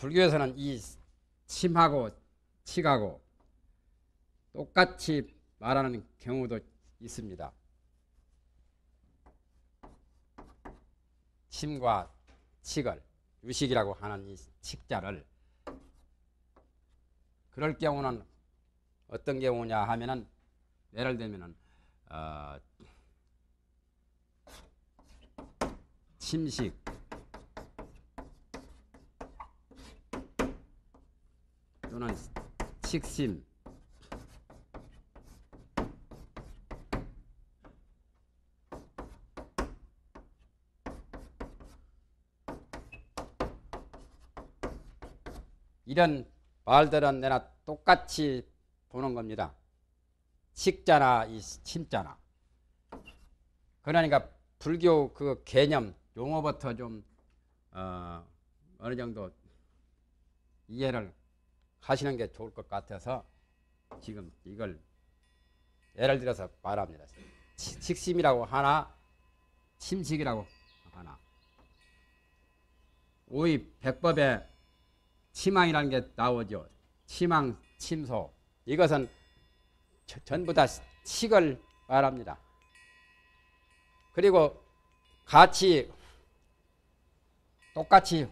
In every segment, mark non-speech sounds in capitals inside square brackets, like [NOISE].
불교에서는 이침하고 치하고 똑같이 말하는 경우도 있습니다. 침과 칙을 유식이라고 하는 이 칙자를 그럴 경우는 어떤 경우냐 하면은 예를 들면은 어, 침식 또는 식심 이런 말들은 내가 똑같이 보는 겁니다. 식자나 이 침자나. 그러니까 불교 그 개념 용어부터 좀 어, 어느 정도 이해를 하시는 게 좋을 것 같아서 지금 이걸 예를 들어서 말합니다. 식심이라고 하나, 침식이라고 하나. 우리 백법에 치망이라는 게 나오죠. 치망, 침소. 이것은 전부 다 식을 말합니다. 그리고 같이 똑같이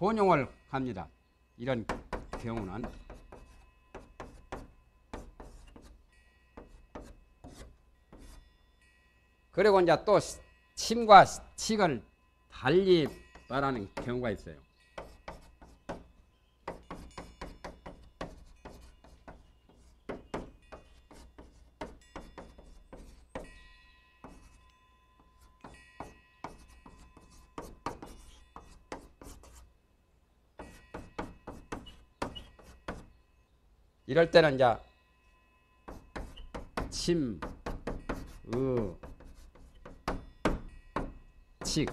혼용을 합니다. 이런 경우는 그리고 이제 또 침과 식을 달리 말하는 경우가 있어요. 이럴 때는 이제 침, 으, 칙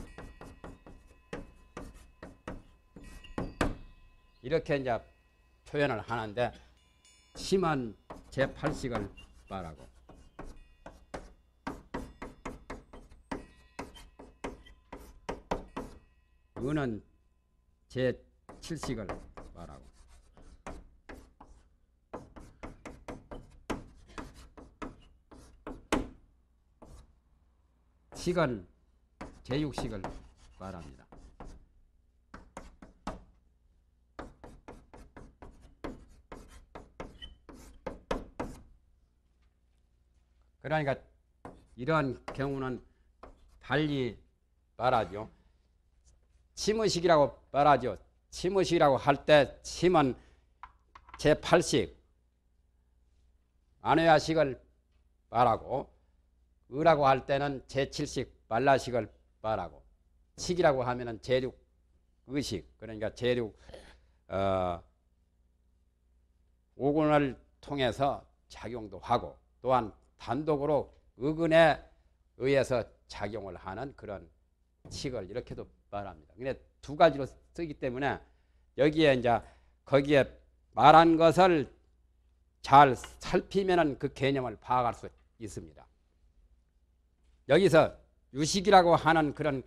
이렇게 이제 표현을 하는데 심한 제8식을 말하고 은은 제7식을 식은 제육식을 말합니다. 그러니까 이러한 경우는 달리 말하죠. 침의식이라고 말하죠. 침의식이라고 할 때 침은 제8식 안회야식을 말하고 의라고 할 때는 제7식 말라식을 말하고 식이라고 하면은 재륙 의식 그러니까 제륙 어, 오근을 통해서 작용도 하고 또한 단독으로 의근에 의해서 작용을 하는 그런 식을 이렇게도 말합니다. 근데 두 가지로 쓰기 때문에 여기에 이제 거기에 말한 것을 잘 살피면은 그 개념을 파악할 수 있습니다. 여기서 유식이라고 하는 그런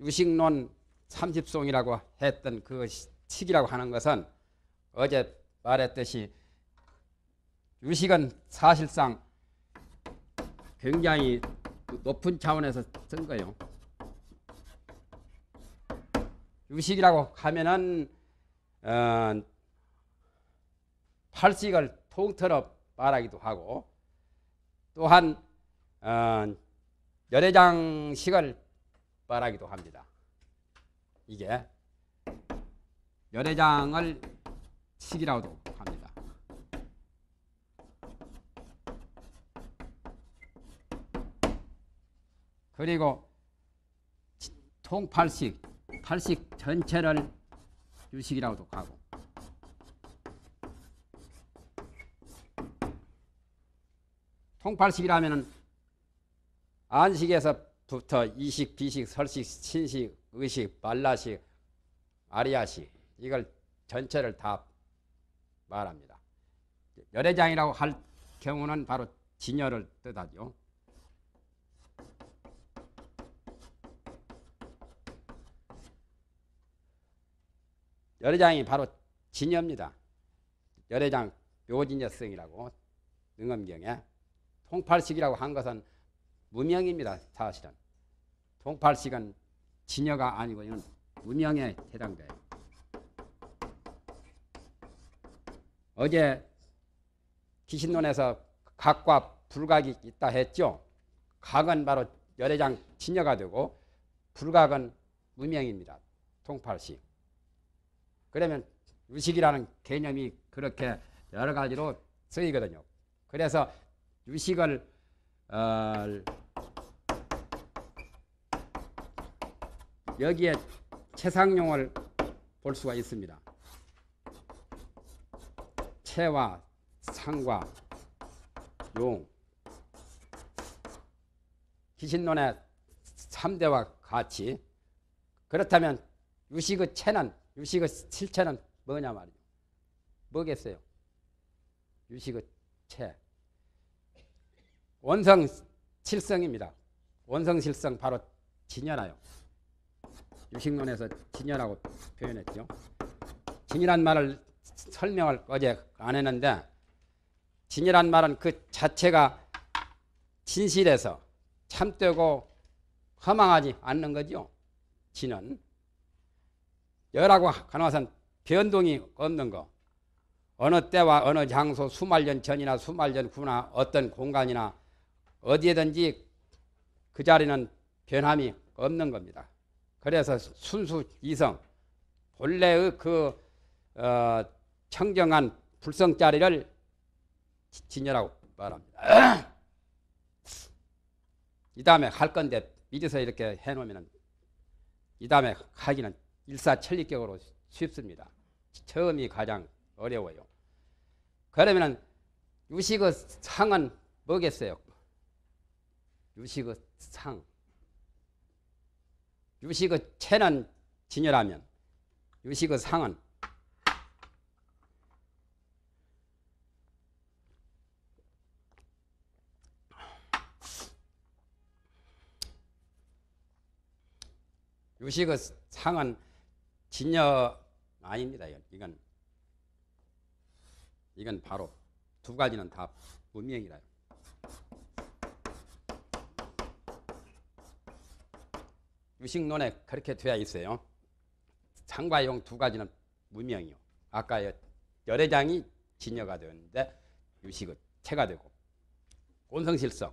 유식론 3 0송이라고 했던 그 식이라고 하는 것은 어제 말했듯이 유식은 사실상 굉장히 높은 차원에서 쓴 거예요. 유식이라고 하면은 어, 팔식을 통틀어 말하기도 하고 또한 어, 열애장식을 말하기도 합니다. 이게 열애장을 식이라고도 합니다. 그리고 통팔식, 팔식 전체를 유식이라고도 하고 통팔식이라면은 안식에서부터 이식, 비식, 설식, 친식, 의식, 말라식 아리아식 이걸 전체를 다 말합니다. 열애장이라고 할 경우는 바로 진열을 뜻하죠. 열애장이 바로 진여입니다. 열애장 묘진여성이라고 능엄경에 통팔식이라고 한 것은 무명입니다. 사실은. 동팔식은 진여가 아니고 이건 무명에 해당돼요. 어제 기신론에서 각과 불각이 있다 했죠. 각은 바로 열애장 진여가 되고 불각은 무명입니다. 통팔식. 그러면 유식이라는 개념이 그렇게 여러 가지로 쓰이거든요. 그래서 유식을 어, 여기에 채상용을 볼 수가 있습니다. 채와 상과 용 기신론의 3대와 같이 그렇다면 유식의 채는 유식의 실체는 뭐냐 말이죠. 뭐겠어요? 유식의 채. 원성 실성입니다. 원성 실성 바로 진연하여. 유식론에서 진열하고 표현했죠. 진이란 말을 설명을 어제 안 했는데 진이란 말은 그 자체가 진실해서 참되고 허망하지 않는 거죠. 진은 여라고 간화산 변동이 없는 거. 어느 때와 어느 장소 수말년 전이나 수말년 후나 어떤 공간이나 어디에든지 그 자리는 변함이 없는 겁니다. 그래서 순수 이성 본래의 그 어, 청정한 불성 자리를 진열하고 말합니다. [CLEARS THROAT] 이 다음에 할 건데 미리서 이렇게 해놓으면 이 다음에 하기는 일사천리격으로 쉽습니다. 처음이 가장 어려워요. 그러면 유식의 상은 뭐겠어요? 유식의 상. 유식의 체는 진열하면 유식의 상은 유식의 상은 진여 아닙니다. 이건 이건 바로 두 가지는 다 문명이다. 유식론에 그렇게 되어 있어요. 장과 용두 가지는 무명이요. 아까 열애장이 진여가 되었는데 유식은 체가 되고 온성실성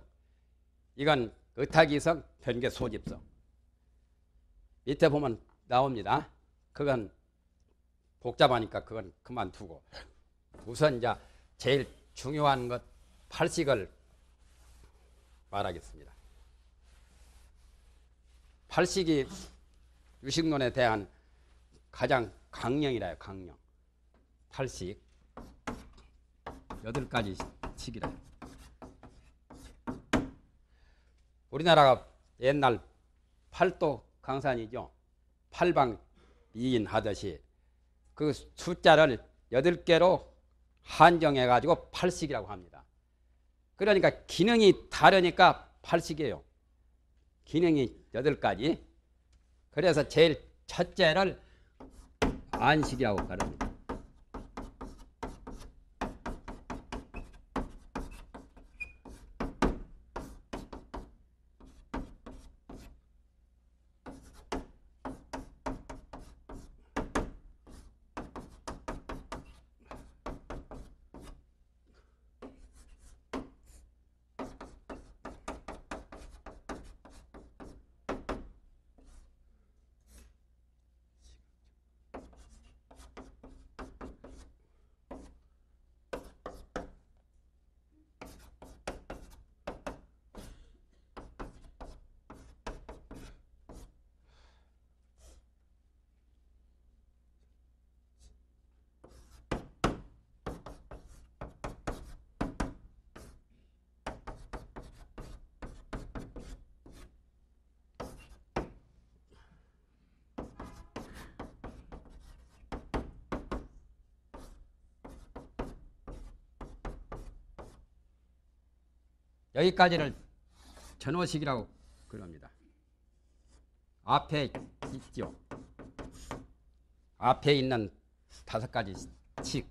이건 의탁이성 변계 소집성 밑에 보면 나옵니다. 그건 복잡하니까 그건 그만두고 우선 이제 제일 중요한 것 팔식을 말하겠습니다. 팔식이 유식론에 대한 가장 강령이라요. 강령. 팔식. 여덟 가지 식이라요. 우리나라가 옛날 팔도 강산이죠. 팔방 이인 하듯이 그 숫자를 여덟 개로 한정해 가지고 팔식이라고 합니다. 그러니까 기능이 다르니까 팔식이에요. 기능이 여덟 가지. 그래서 제일 첫째를 안식이라고 그럽니다. 여기까지를 전호식이라고 그럽니다. 앞에 있죠. 앞에 있는 다섯 가지 식.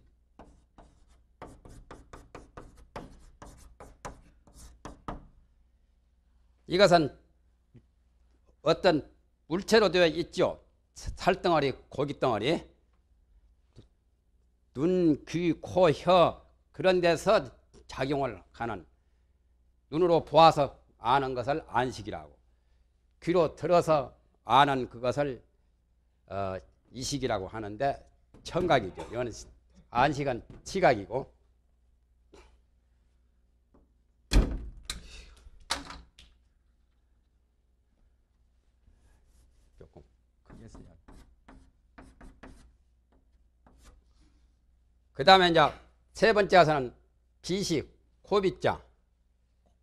이것은 어떤 물체로 되어 있죠. 살덩어리, 고깃덩어리. 눈, 귀, 코, 혀 그런 데서 작용을 하는 눈으로 보아서 아는 것을 안식이라고 귀로 들어서 아는 그것을 어, 이식이라고 하는데 청각이죠. 이거는 안식은 시각이고 조금 크게 써야 그 다음에 이제 세 번째 가서는 비식, 고빗자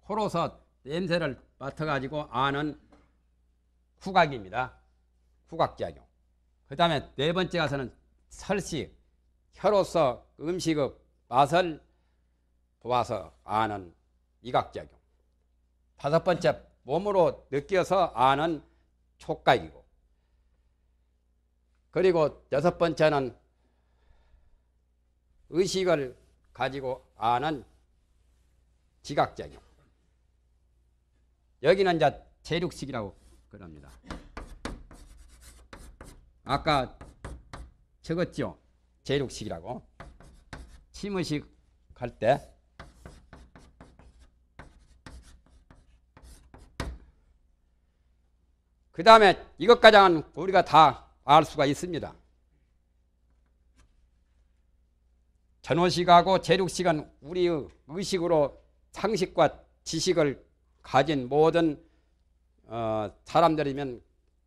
코로서 냄새를 맡아가지고 아는 후각입니다. 후각작용. 그 다음에 네 번째 가서는 설식, 혀로서 음식의 맛을 보아서 아는 이각작용. 다섯 번째, 몸으로 느껴서 아는 촉각이고. 그리고 여섯 번째는 의식을 가지고 아는 지각작용. 여기는 이제 대륙식이라고 그럽니다. 아까 적었죠? 재륙식이라고. 침의식 갈 때, 그 다음에 이것까지는 우리가 다 알 수가 있습니다. 전호식하고 재륙식은 우리의 의식으로 상식과 지식을 가진 모든 어, 사람들이면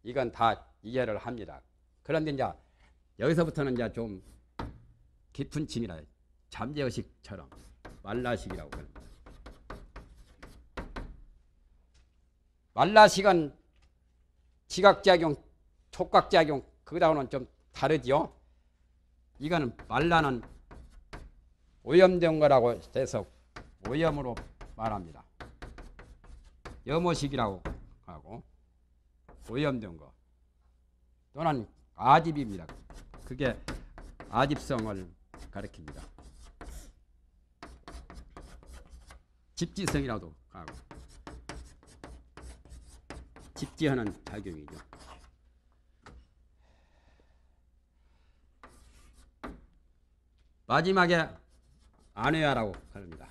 이건 다 이해를 합니다. 그런데 이제 여기서부터는 이제 좀 깊은 침이라 잠재의식처럼 말라식이라고 합니다. 말라식은 지각작용, 촉각작용 그다음은 좀 다르지요. 이거는 말라는 오염된 거라고 해서 오염으로 말합니다. 염호식이라고 하고 오염된 거 또는 아집입니다. 그게 아집성을 가리킵니다. 집지성이라도 하고 집지하는 작용이죠. 마지막에 아내야라고 합니다.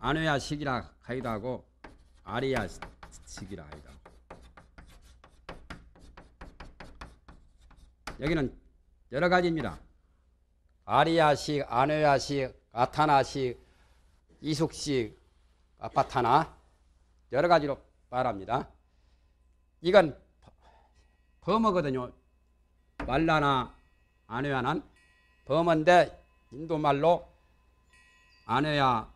아노야식이라 하기도 하고 아리야식이라 하기도 하고 여기는 여러 가지입니다. 아리야식, 아노야식, 아타나식, 이숙식, 아파타나 여러 가지로 말합니다. 이건 범어거든요. 말라나 아노야는 범어인데 인도말로 아노야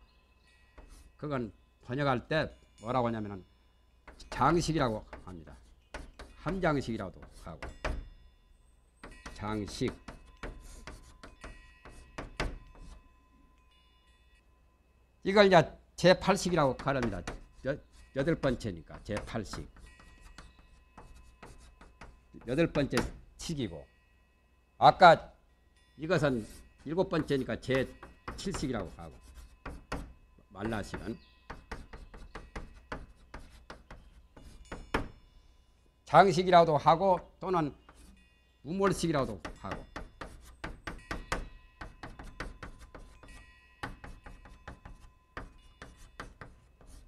그건 번역할 때 뭐라고 하냐면은 장식이라고 합니다. 함장식이라고도 하고 장식 이걸 이제 제8식이라고 가릅니다. 여덟 번째니까 제8식 여덟 번째 식이고 아까 이것은 일곱 번째니까 제7식이라고 하고 말라시면 장식이라도 하고 또는 우물식이라도 하고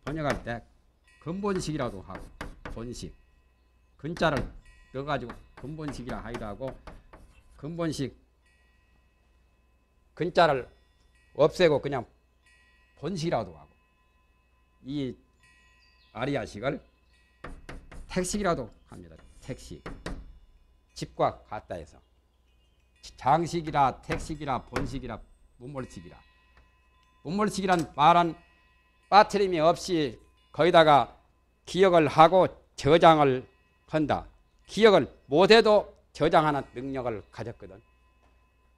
번역할 때 근본식이라도 하고 본식 근자를 넣어가지고 근본식이라 하기도 하고 근본식 근자를 없애고 그냥 본식이라도 하고 이 아리아식을 택식이라도 합니다. 택식. 집과 같다 해서 장식이라 택식이라 본식이라 문물식이라 문물식이란 말은 빠트림이 없이 거기다가 기억을 하고 저장을 한다. 기억을 못해도 저장하는 능력을 가졌거든.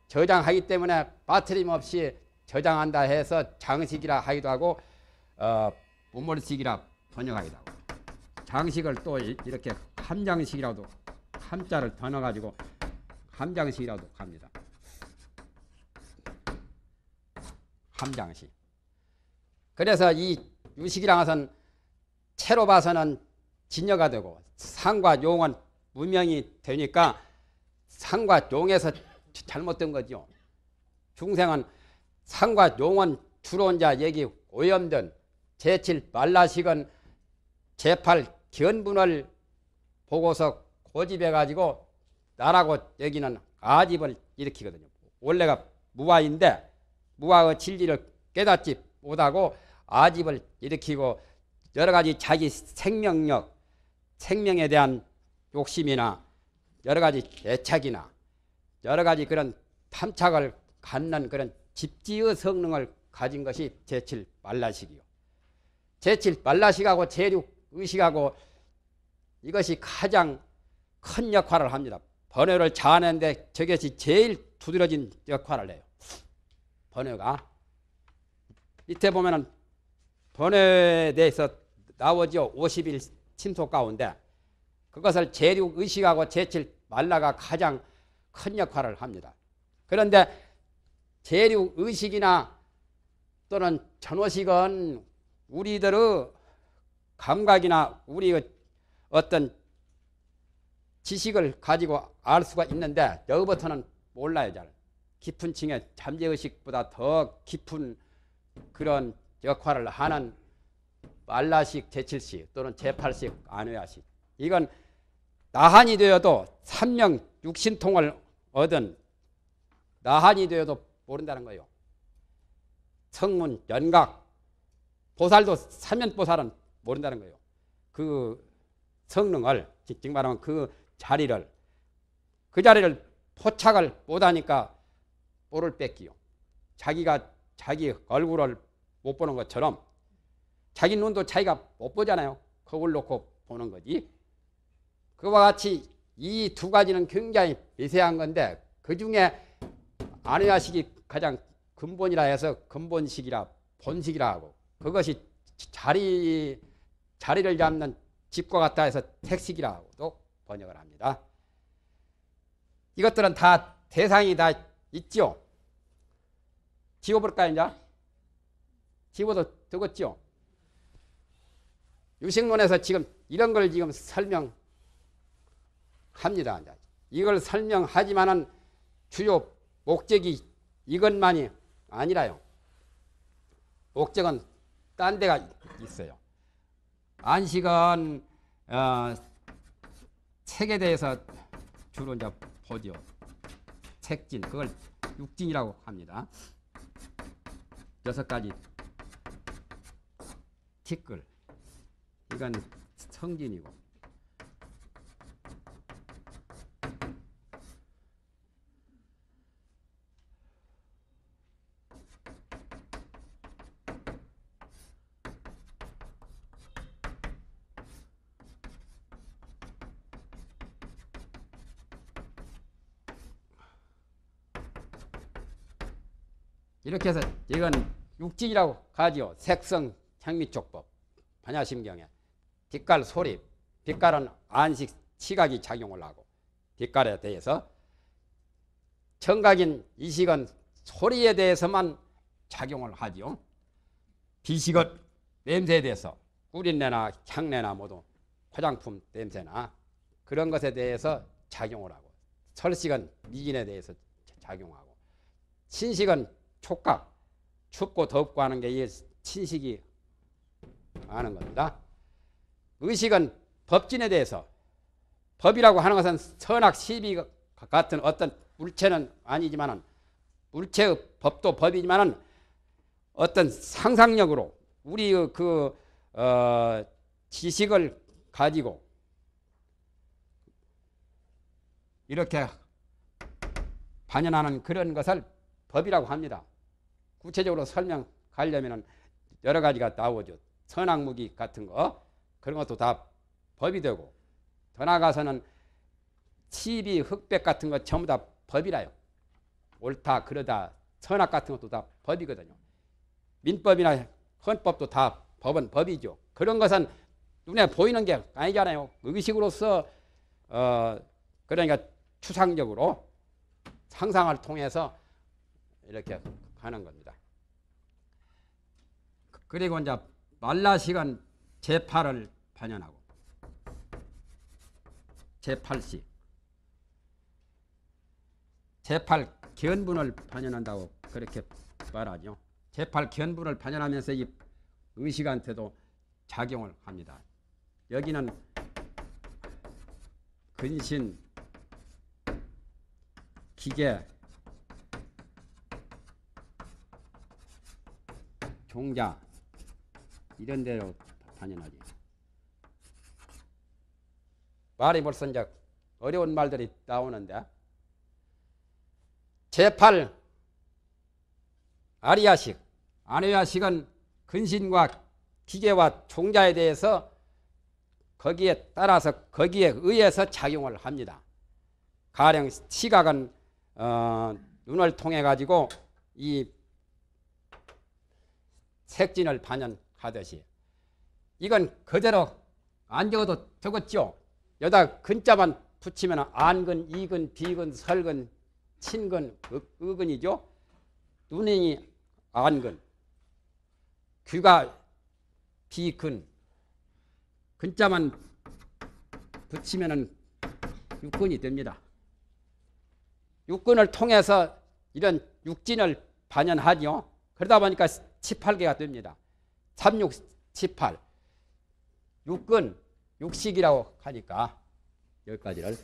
저장하기 때문에 빠트림 없이 저장한다 해서 장식이라 하기도 하고 어, 부모식이라 번역하기도 하고 장식을 또 이렇게 함장식이라도 함자를 더 넣어가지고 함장식이라도 합니다. 함장식. 그래서 이 유식이랑은 채로 봐서는 진여가 되고 상과 용은 무명이 되니까 상과 용에서 잘못된 거죠. 중생은 상과 용원 추론자 얘기 오염된 제칠 말라식은 제팔 견분을 보고서 고집해가지고 나라고 여기는 아집을 일으키거든요. 원래가 무화인데 무화의 진리를 깨닫지 못하고 아집을 일으키고 여러 가지 자기 생명력, 생명에 대한 욕심이나 여러 가지 애착이나 여러 가지 그런 탐착을 갖는 그런 집지의 성능을 가진 것이 제7 말라식이요. 제7 말라식하고 제6 의식하고 이것이 가장 큰 역할을 합니다. 번뇌를 자아내는데 저것이 제일 두드러진 역할을 해요. 번뇌가. 밑에 보면은 번뇌에 대해서 나오죠. 50일 침소 가운데 그것을 제6 의식하고 제7 말라가 가장 큰 역할을 합니다. 그런데 재류 의식이나 또는 전호식은 우리들의 감각이나 우리의 어떤 지식을 가지고 알 수가 있는데 여기부터는 몰라요 잘. 깊은 층의 잠재의식보다 더 깊은 그런 역할을 하는 말라식, 제칠식 또는 제팔식, 안외야식 이건 나한이 되어도 삼명 육신통을 얻은 나한이 되어도 모른다는 거예요. 성문, 연각, 보살도 사면보살은 모른다는 거예요. 그 성능을 지 말하면 그 자리를 그 자리를 포착을 못하니까 볼을 뺏기요. 자기가 자기 얼굴을 못 보는 것처럼 자기 눈도 자기가 못 보잖아요. 거울 놓고 보는 거지. 그와 같이 이 두 가지는 굉장히 미세한 건데 그 중에 아내야식이 가장 근본이라 해서 근본식이라 본식이라 하고 그것이 자리 자리를 잡는 집과 같다 해서 택식이라고도 번역을 합니다. 이것들은 다 대상이 다있지 지워볼까 이제? 지워도 되겠지 유식론에서 지금 이런 걸 지금 설명합니다. 이제. 이걸 설명하지만은 주요 목적이 이것만이 아니라요. 목적은 딴 데가 있어요. 안식은 어, 책에 대해서 주로 이제 보죠. 책진 그걸 육진이라고 합니다. 여섯 가지 티끌 이건 성진이고 이렇게 해서 이건 육진이라고 가지요. 색성 향미촉법 반야심경에 빛깔 소리 빛깔은 안식 시각이 작용을 하고 빛깔에 대해서 청각인 이식은 소리에 대해서만 작용을 하지요. 비식은 냄새에 대해서 꿀인내나 향내나 모두 화장품 냄새나 그런 것에 대해서 작용을 하고 설식은 미진에 대해서 작용하고 신식은 촉각, 춥고 덥고 하는 게이 친식이 아는 겁니다. 의식은 법진에 대해서 법이라고 하는 것은 선악 시비 같은 어떤 물체는 아니지만은 물체의 법도 법이지만은 어떤 상상력으로 우리의 그 어, 지식을 가지고 이렇게 반연하는 그런 것을 법이라고 합니다. 구체적으로 설명하려면 여러 가지가 나오죠. 선악무기 같은 거 그런 것도 다 법이 되고 더 나아가서는 치비, 흑백 같은 거 전부 다 법이라요. 옳다, 그러다, 선악 같은 것도 다 법이거든요. 민법이나 헌법도 다 법은 법이죠. 그런 것은 눈에 보이는 게 아니잖아요. 의식으로서 어, 그러니까 추상적으로 상상을 통해서 이렇게 하는 겁니다. 그리고 이제 말라시간 제8을 반연하고 제8식 제8 견분을 반연한다고 그렇게 말하죠. 제8 견분을 반연하면서 이 의식한테도 작용을 합니다. 여기는 근신 기계 종자 이런 대로 다녀나지. 말이 벌써 이제 어려운 말들이 나오는데 제8 아리아식 아리아식은 근신과 기계와 종자에 대해서 거기에 따라서 거기에 의해서 작용을 합니다. 가령 시각은 어, 눈을 통해 가지고 이 색진을 반영 하듯이 이건 그대로 안 적어도 적었죠. 여기다 근자만 붙이면 안근, 이근, 비근, 설근, 친근, 의, 근이죠 눈이 안근, 귀가 비근, 근자만 붙이면 육근이 됩니다. 육근을 통해서 이런 육진을 반영하죠. 그러다 보니까 18개가 됩니다. 3678 육근 육식이라고 하니까 여기까지를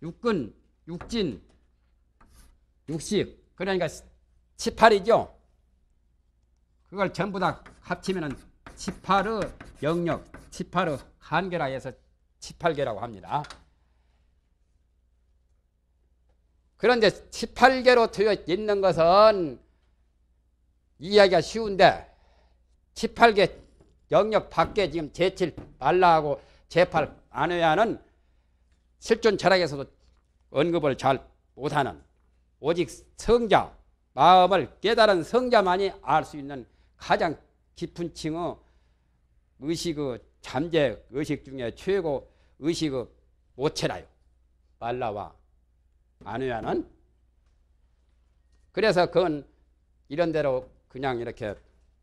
육근 육진 육식 그러니까 18이죠 그걸 전부 다 합치면은 18의 영역 18의 한계라 해서 18개라고 합니다 그런데 18개로 되어 있는 것은 이해하기가 쉬운데 18개 영역 밖에 지금 제칠 말라하고 제팔안 해야 하는 실존 철학에서도 언급을 잘 못하는 오직 성자 마음을 깨달은 성자만이 알 수 있는 가장 깊은 층의 의식의 잠재 의식 중에 최고 의식의 모체라요 말라와 아니안은 그래서 그건 이런 대로 그냥 이렇게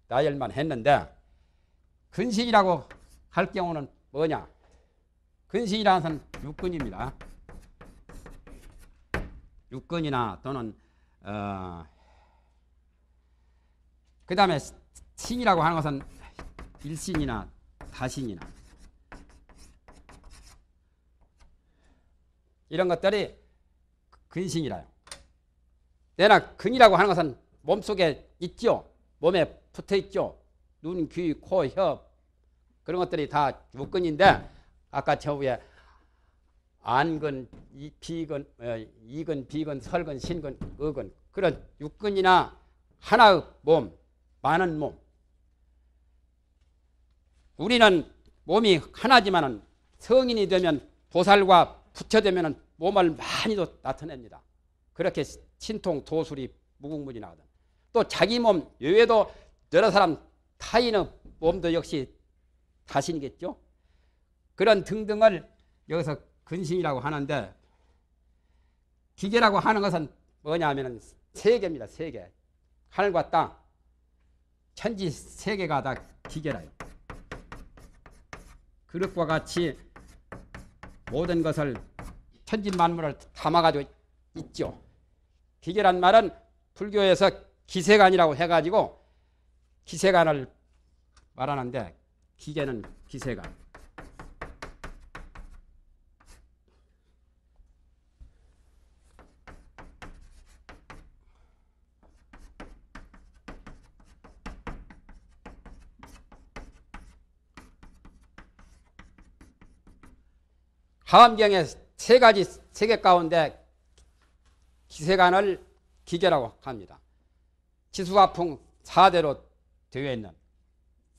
나열만 했는데 근식이라고 할 경우는 뭐냐? 근식이라는 것은 육근입니다. 육근이나 또는 어, 그 다음에 신이라고 하는 것은 일신이나 다신이나 이런 것들이 근신이라요 내나 근이라고 하는 것은 몸속에 있죠. 몸에 붙어 있죠. 눈, 귀, 코, 혀 그런 것들이 다 육근인데 아까 저후에 안근, 비근, 어, 이근, 비근, 설근, 신근, 의근 그런 육근이나 하나의 몸, 많은 몸 우리는 몸이 하나지만 성인이 되면 보살과 부처되면 몸을 많이도 나타냅니다. 그렇게 신통, 도술이 무궁무진하거든또 자기 몸 외에도 여러 사람 타인의 몸도 역시 다신이겠죠. 그런 등등을 여기서 근신이라고 하는데 기계라고 하는 것은 뭐냐 하면 세계입니다. 세계. 하늘과 땅. 천지 세계가 다 기계라요. 그릇과 같이 모든 것을 천진 만물을 담아가지고 있죠. 기계란 말은 불교에서 기세관이라고 해가지고 기세관을 말하는데 기계는 기세관. 하암경에 세 가지 세계 가운데 기세관을 기계라고 합니다. 지수화풍 4대로 되어 있는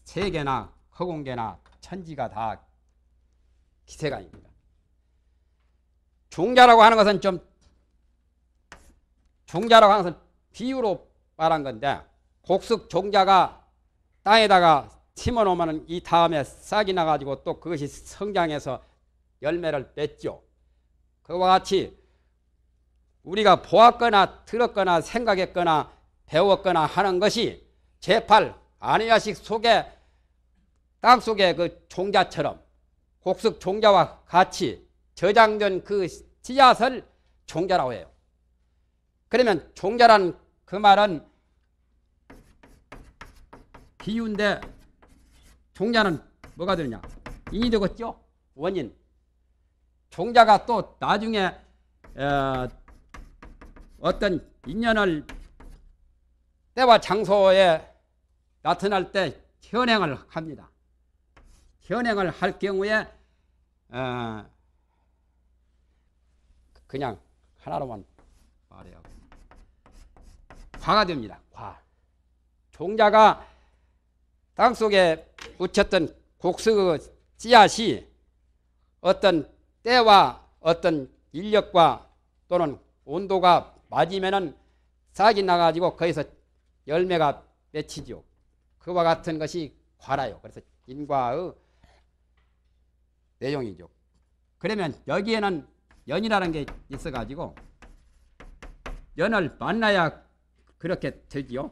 세계나 허공계나 천지가 다 기세관입니다. 종자라고 하는 것은 좀 종자라고 하는 것은 비유로 말한 건데 곡식 종자가 땅에다가 심어 놓으면 이 다음에 싹이 나가지고 또 그것이 성장해서 열매를 맺죠. 그와 같이 우리가 보았거나 들었거나 생각했거나 배웠거나 하는 것이 제팔 아내야식 속에 땅 속에 그 종자처럼 곡석 종자와 같이 저장된 그 씨앗을 종자라고 해요. 그러면 종자란 그 말은 비유인데 종자는 뭐가 되느냐? 인이 되겠죠? 원인. 종자가 또 나중에 어, 떤 인연을 때와 장소에 나타날 때 현행을 합니다. 현행을 할 경우에 어, 그냥 하나로만 말해요. 과가 됩니다. 과. 종자가 땅속에 묻혔던 곡수 씨앗이 어떤 때와 어떤 인력과 또는 온도가 맞으면은 싹이 나가지고 거기서 열매가 맺히죠. 그와 같은 것이 과라요. 그래서 인과의 내용이죠. 그러면 여기에는 연이라는 게 있어가지고 연을 만나야 그렇게 되지요.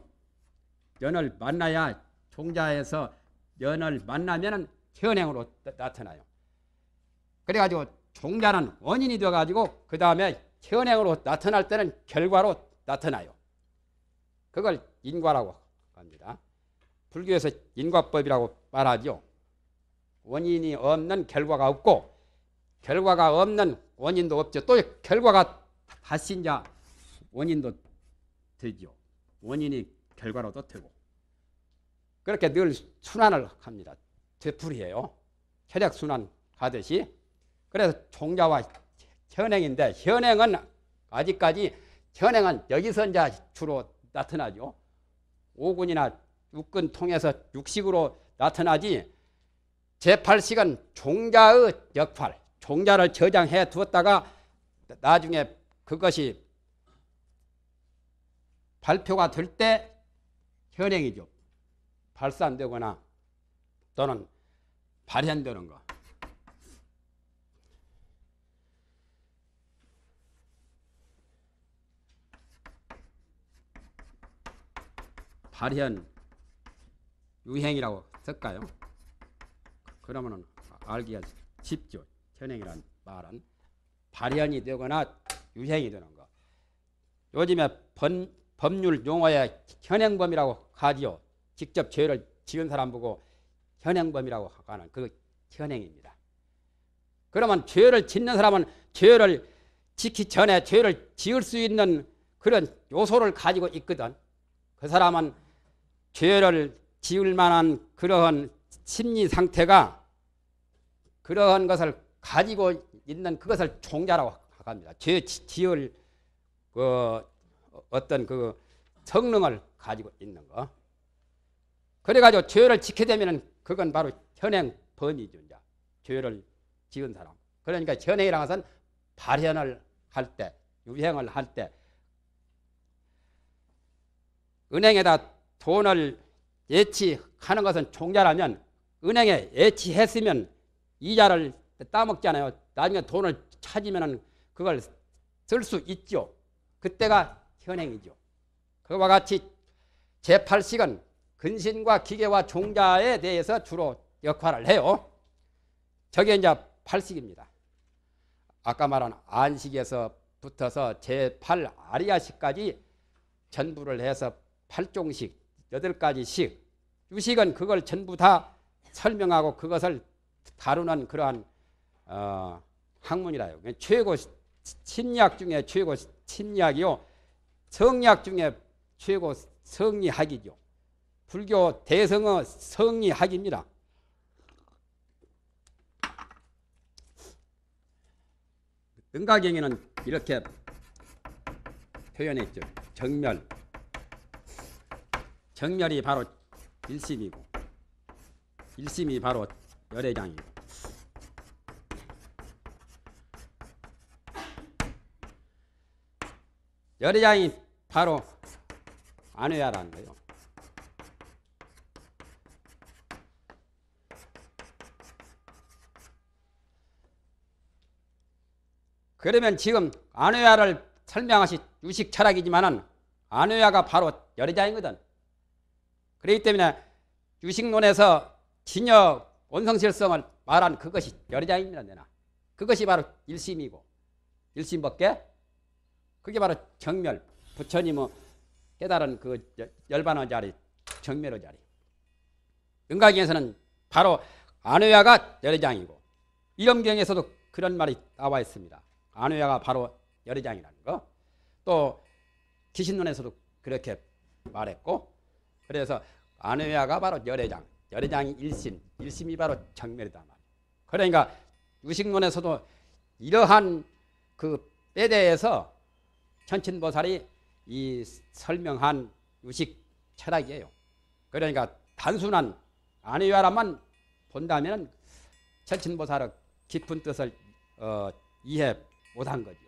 연을 만나야 종자에서 연을 만나면은 현행으로 나타나요. 그래가지고 종자는 원인이 되어가지고 그 다음에 현행으로 나타날 때는 결과로 나타나요. 그걸 인과라고 합니다. 불교에서 인과법이라고 말하죠. 원인이 없는 결과가 없고 결과가 없는 원인도 없죠. 또 결과가 다시 이제 원인도 되죠. 원인이 결과로도 되고 그렇게 늘 순환을 합니다. 되풀이에요. 혈액순환 가듯이 그래서 종자와 현행인데 현행은 아직까지 현행은 여기서 이제 주로 나타나죠. 5군이나 6군 통해서 육식으로 나타나지 제8식은 종자의 역할, 종자를 저장해 두었다가 나중에 그것이 발표가 될 때 현행이죠. 발산되거나 또는 발현되는 거. 발현 유행이라고 쓸까요? 그러면 알기가 쉽죠. 현행이란 말은 발현이 되거나 유행이 되는 거. 요즘에 번, 법률 용어에 현행범이라고 하지요. 직접 죄를 지은 사람 보고 현행범이라고 하는 그 현행입니다. 그러면 죄를 짓는 사람은 죄를 짓기 전에 죄를 지을 수 있는 그런 요소를 가지고 있거든. 그 사람은 죄를 지을 만한 그러한 심리 상태가 그러한 것을 가지고 있는 그것을 종자라고 합니다. 죄 지을 그 어떤 그 성능을 가지고 있는 거. 그래가지고 죄를 지게 되면은 그건 바로 현행 범위주자. 죄를 지은 사람. 그러니까 현행이라는 것은 발현을 할 때, 유행을 할 때, 은행에다 돈을 예치하는 것은 종자라면 은행에 예치했으면 이자를 따먹잖아요. 나중에 돈을 찾으면 그걸 쓸 수 있죠. 그때가 현행이죠. 그와 같이 제8식은 근신과 기계와 종자에 대해서 주로 역할을 해요. 저게 이제 8식입니다. 아까 말한 안식에서 붙어서 제8 아리아식까지 전부를 해서 8종식 여덟 가지씩 유식은 그걸 전부 다 설명하고 그것을 다루는 그러한 어, 학문이라요. 최고 신약 중에 최고 신약이요. 성약 중에 최고 성리학이죠. 불교 대성의 성리학입니다. 은가경에는 이렇게 표현했죠. 정멸. 정멸이 바로 일심이고 일심이 바로 열애장이고 열애장이 바로 안회야라는 거예요. 그러면 지금 안회야를 설명하신 유식 철학이지만은 안회야가 바로 열애장이거든 그렇기 때문에 유식론에서 진역, 원성실성을 말한 그것이 열의장입니다. 내나. 그것이 바로 일심이고 일심법계 그게 바로 정멸 부처님의 깨달은 그 열반의 자리 정멸의 자리 은가경에서는 바로 안외야가 열의장이고 이엄경에서도 그런 말이 나와 있습니다. 안외야가 바로 열의장이라는 거. 또 기신론에서도 그렇게 말했고 그래서 아내야가 바로 열애장, 열애장이 일심, 일심이 바로 정멸이다 말이야. 그러니까 유식론에서도 이러한 그 빼대에서 천친보살이 이 설명한 유식 철학이에요. 그러니까 단순한 아내야라만 본다면 천친보살의 깊은 뜻을 어, 이해 못한 거지.